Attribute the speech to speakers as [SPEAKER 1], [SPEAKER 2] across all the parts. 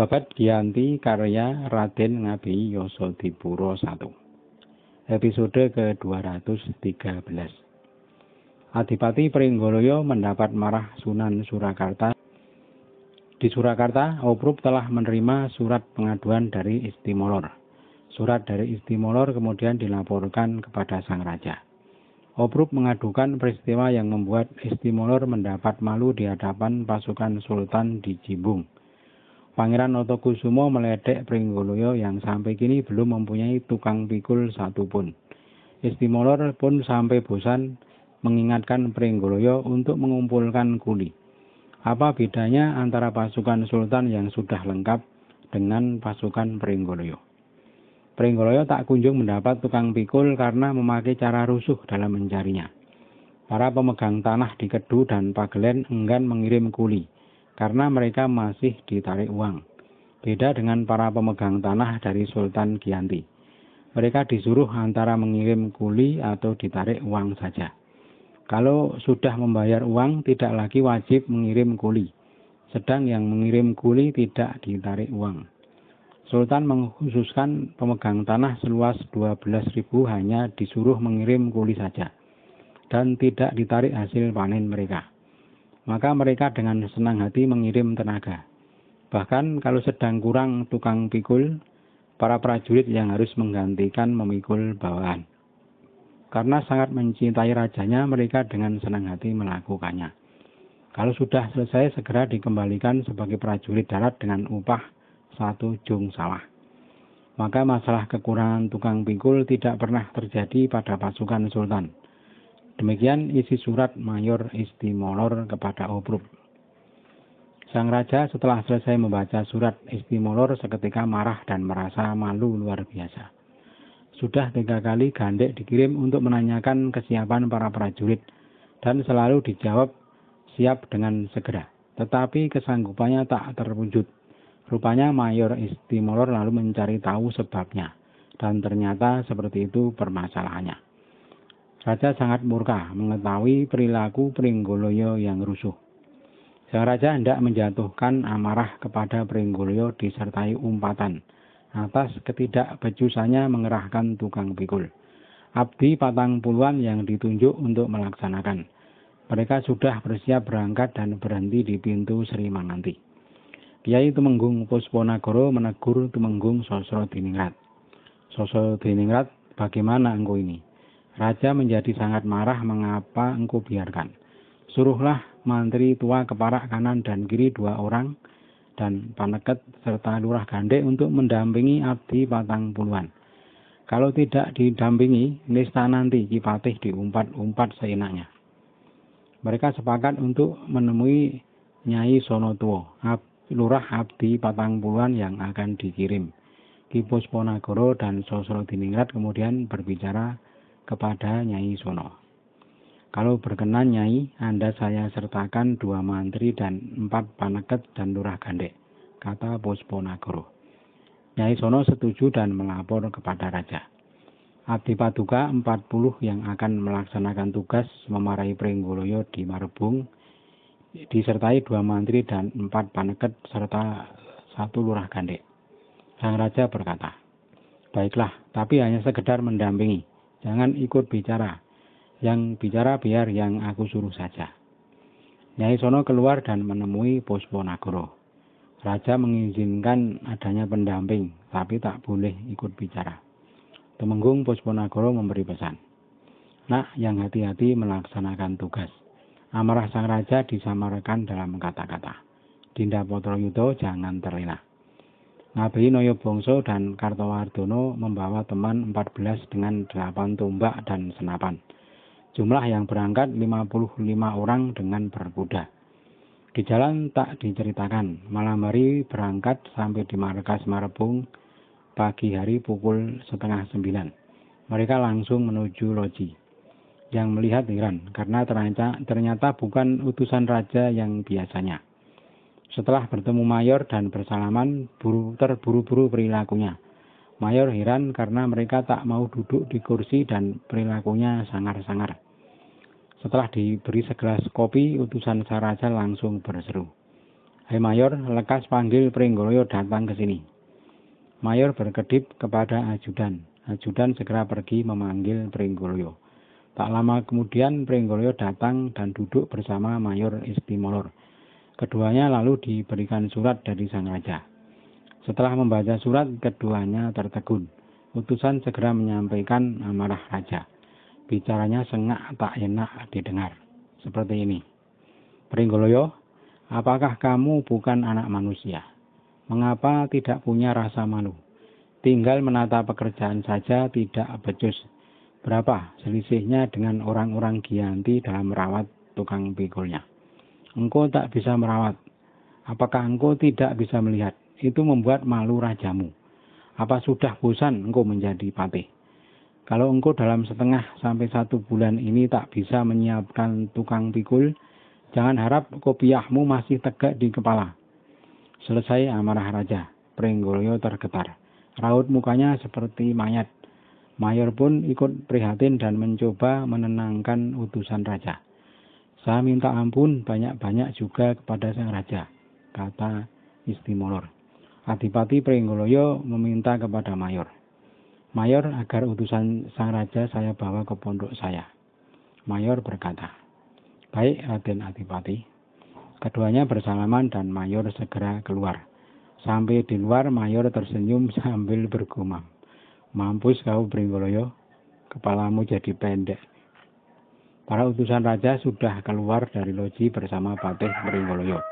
[SPEAKER 1] Babat Dianti karya Raden Ngabi Yosodipuro 1. Episode ke-213. Adipati Pringgoloyo mendapat marah Sunan Surakarta. Di Surakarta, Oprup telah menerima surat pengaduan dari Istimolor. Surat dari Istimolor kemudian dilaporkan kepada Sang Raja. Oprup mengadukan peristiwa yang membuat Istimolor mendapat malu di hadapan pasukan Sultan di Jibung Pangeran Otokusumo meledek Pringgoloyo yang sampai kini belum mempunyai tukang pikul satupun. Istimolor pun sampai bosan mengingatkan Pringgoloyo untuk mengumpulkan kuli. Apa bedanya antara pasukan Sultan yang sudah lengkap dengan pasukan Pringgoloyo? Pringgoloyo tak kunjung mendapat tukang pikul karena memakai cara rusuh dalam mencarinya. Para pemegang tanah di Kedu dan Pagelen enggan mengirim kuli karena mereka masih ditarik uang. Beda dengan para pemegang tanah dari Sultan Kianti. Mereka disuruh antara mengirim kuli atau ditarik uang saja. Kalau sudah membayar uang, tidak lagi wajib mengirim kuli. Sedang yang mengirim kuli tidak ditarik uang. Sultan mengkhususkan pemegang tanah seluas 12.000 hanya disuruh mengirim kuli saja dan tidak ditarik hasil panen mereka maka mereka dengan senang hati mengirim tenaga. Bahkan kalau sedang kurang tukang pikul, para prajurit yang harus menggantikan memikul bawaan. Karena sangat mencintai rajanya, mereka dengan senang hati melakukannya. Kalau sudah selesai, segera dikembalikan sebagai prajurit darat dengan upah satu jung sawah. Maka masalah kekurangan tukang pikul tidak pernah terjadi pada pasukan Sultan. Demikian isi surat Mayor Istimolor kepada Obruk. Sang Raja setelah selesai membaca surat Istimolor seketika marah dan merasa malu luar biasa. Sudah tiga kali Gandek dikirim untuk menanyakan kesiapan para prajurit dan selalu dijawab siap dengan segera. Tetapi kesanggupannya tak terwujud. Rupanya Mayor Istimolor lalu mencari tahu sebabnya. Dan ternyata seperti itu permasalahannya. Raja sangat murka mengetahui perilaku Pringgoloyo yang rusuh. Sang raja hendak menjatuhkan amarah kepada Pringgoloyo disertai umpatan atas ketidakbejusannya mengerahkan tukang pikul. Abdi patang puluhan yang ditunjuk untuk melaksanakan. Mereka sudah bersiap berangkat dan berhenti di pintu Sri Manganti. Kiai Tumenggung Pusponagoro menegur Tumenggung Sosro Diningrat. Sosro Diningrat, bagaimana engkau ini? Raja menjadi sangat marah mengapa engkau biarkan. Suruhlah mantri tua kepala kanan dan kiri dua orang dan paneket serta lurah gandek untuk mendampingi abdi patang puluhan. Kalau tidak didampingi, nista nanti kipatih diumpat-umpat seenaknya. Mereka sepakat untuk menemui Nyai Sonotuo, ab, lurah abdi patang puluhan yang akan dikirim. Kipus Ponagoro dan Sosro Diningrat kemudian berbicara kepada Nyai Sono. Kalau berkenan Nyai, Anda saya sertakan dua mantri dan empat paneket dan lurah gandek, kata Posponagoro. Nyai Sono setuju dan melapor kepada Raja. Abdi Paduka 40 yang akan melaksanakan tugas memarahi Pringgoloyo di Marbung, disertai dua mantri dan empat paneket serta satu lurah gandek. Sang Raja berkata, Baiklah, tapi hanya sekedar mendampingi Jangan ikut bicara. Yang bicara biar yang aku suruh saja. Nyai Sono keluar dan menemui Pusponagoro. Raja mengizinkan adanya pendamping, tapi tak boleh ikut bicara. Temenggung Pusponagoro memberi pesan. Nak yang hati-hati melaksanakan tugas. Amarah sang raja disamarkan dalam kata-kata. Dinda Yudo jangan terlena. Nabi Noyo Bongso dan Kartowardono membawa teman 14 dengan 8 tombak dan senapan. Jumlah yang berangkat 55 orang dengan berkuda. Di jalan tak diceritakan, malam hari berangkat sampai di markas Marebung pagi hari pukul setengah sembilan. Mereka langsung menuju loji. Yang melihat heran karena ternyata bukan utusan raja yang biasanya. Setelah bertemu Mayor dan bersalaman, buru, terburu-buru perilakunya. Mayor heran karena mereka tak mau duduk di kursi dan perilakunya sangar-sangar. Setelah diberi segelas kopi, utusan Saraja langsung berseru. Hai Mayor, lekas panggil Pringgoloyo datang ke sini. Mayor berkedip kepada ajudan. Ajudan segera pergi memanggil Pringgoloyo. Tak lama kemudian Pringgoloyo datang dan duduk bersama Mayor Istimolor. Keduanya lalu diberikan surat dari sang raja. Setelah membaca surat, keduanya tertegun. Utusan segera menyampaikan amarah raja. Bicaranya sengak tak enak didengar. Seperti ini. Pringgoloyo, apakah kamu bukan anak manusia? Mengapa tidak punya rasa malu? Tinggal menata pekerjaan saja tidak becus. Berapa selisihnya dengan orang-orang Gianti dalam merawat tukang pikulnya? engkau tak bisa merawat? Apakah engkau tidak bisa melihat? Itu membuat malu rajamu. Apa sudah bosan engkau menjadi patih? Kalau engkau dalam setengah sampai satu bulan ini tak bisa menyiapkan tukang pikul, jangan harap kopiahmu masih tegak di kepala. Selesai amarah raja, Pringgolio tergetar. Raut mukanya seperti mayat. Mayor pun ikut prihatin dan mencoba menenangkan utusan raja. Saya minta ampun banyak-banyak juga kepada sang raja, kata Istimolor. Adipati Pringgoloyo meminta kepada Mayor. Mayor agar utusan sang raja saya bawa ke pondok saya. Mayor berkata, Baik Raden Adipati. Keduanya bersalaman dan Mayor segera keluar. Sampai di luar Mayor tersenyum sambil bergumam. Mampus kau Pringgoloyo, kepalamu jadi pendek. Para utusan raja sudah keluar dari loji bersama Patih Pringgoloyo.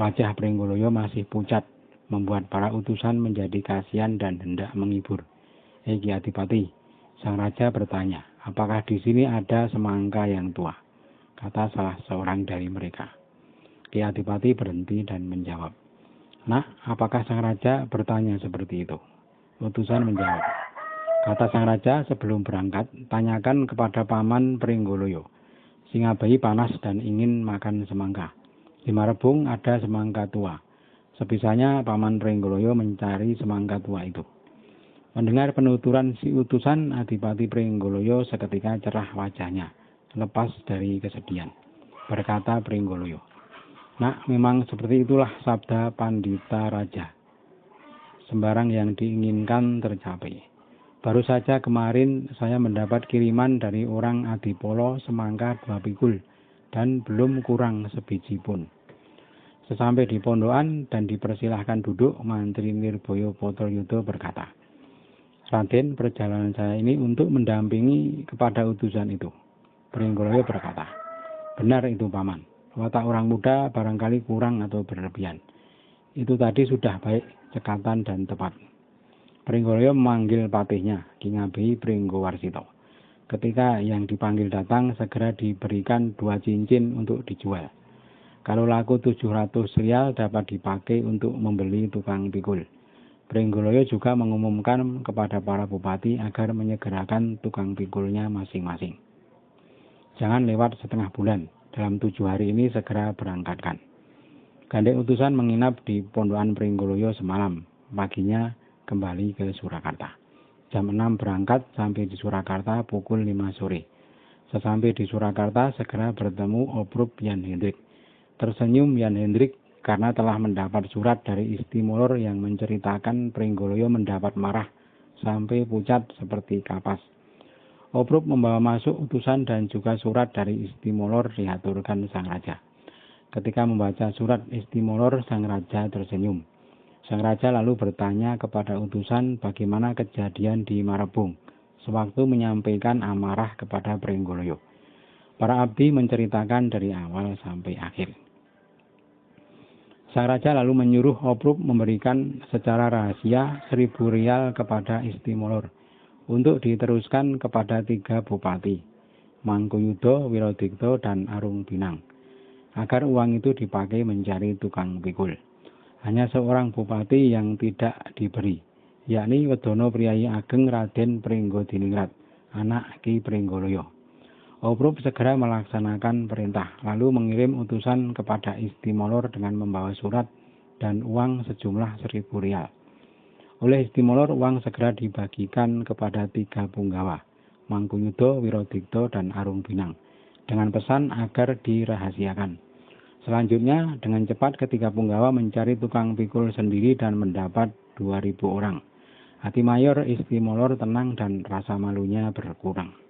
[SPEAKER 1] Wajah Pringgoloyo masih pucat, membuat para utusan menjadi kasihan dan hendak menghibur. Egi Adipati, sang raja bertanya, apakah di sini ada semangka yang tua? Kata salah seorang dari mereka. Ki Adipati berhenti dan menjawab, Nah, apakah sang raja bertanya seperti itu? Utusan menjawab, Kata sang raja sebelum berangkat, tanyakan kepada paman Pringgoloyo. Singa bayi panas dan ingin makan semangka. Di Marebung ada semangka tua. sebisanya paman Pringgoloyo mencari semangka tua itu. Mendengar penuturan si utusan, Adipati Pringgoloyo seketika cerah wajahnya, lepas dari kesedihan. Berkata Pringgoloyo, Nak, memang seperti itulah sabda pandita raja. Sembarang yang diinginkan tercapai. Baru saja kemarin saya mendapat kiriman dari orang Adipolo semangka dua pikul dan belum kurang sebiji pun. Sesampai di pondokan dan dipersilahkan duduk, Mantri Nirboyo Yudo berkata, Raden, perjalanan saya ini untuk mendampingi kepada utusan itu. Pringgoloyo berkata, Benar itu Paman, watak orang muda barangkali kurang atau berlebihan. Itu tadi sudah baik, cekatan dan tepat. Pringgoloyo memanggil patihnya, Kingabi Pringgowarsito. Ketika yang dipanggil datang, segera diberikan dua cincin untuk dijual. Kalau laku 700 rial dapat dipakai untuk membeli tukang pikul. Pringgoloyo juga mengumumkan kepada para bupati agar menyegerakan tukang pikulnya masing-masing. Jangan lewat setengah bulan, dalam tujuh hari ini segera berangkatkan. Gandek utusan menginap di Pondokan Pringgoloyo semalam. Paginya kembali ke Surakarta. Jam 6 berangkat sampai di Surakarta pukul 5 sore. Sesampai di Surakarta segera bertemu Obrup Yan Hendrik. Tersenyum Yan Hendrik karena telah mendapat surat dari Istimulur yang menceritakan Pringgoloyo mendapat marah sampai pucat seperti kapas. Obrup membawa masuk utusan dan juga surat dari Istimolor diaturkan sang raja. Ketika membaca surat Istimolor, sang raja tersenyum. Sang raja lalu bertanya kepada utusan bagaimana kejadian di Marebung sewaktu menyampaikan amarah kepada Pringgoloyo. Para abdi menceritakan dari awal sampai akhir. Sang raja lalu menyuruh Obruk memberikan secara rahasia seribu rial kepada Istimolor untuk diteruskan kepada tiga bupati, Mangkuyudo, Wirodikto, dan Arung Pinang, agar uang itu dipakai mencari tukang pikul hanya seorang bupati yang tidak diberi, yakni Wedono Priyayi Ageng Raden Pringgo Diningrat, anak Ki Pringgoloyo. Obrub segera melaksanakan perintah, lalu mengirim utusan kepada Istimolor dengan membawa surat dan uang sejumlah seribu rial. Oleh Istimolor, uang segera dibagikan kepada tiga punggawa, Mangkunyudo, Wirodikto, dan Arung Binang, dengan pesan agar dirahasiakan. Selanjutnya, dengan cepat ketiga punggawa mencari tukang pikul sendiri dan mendapat 2000 orang. Hati Mayor istimolor tenang dan rasa malunya berkurang.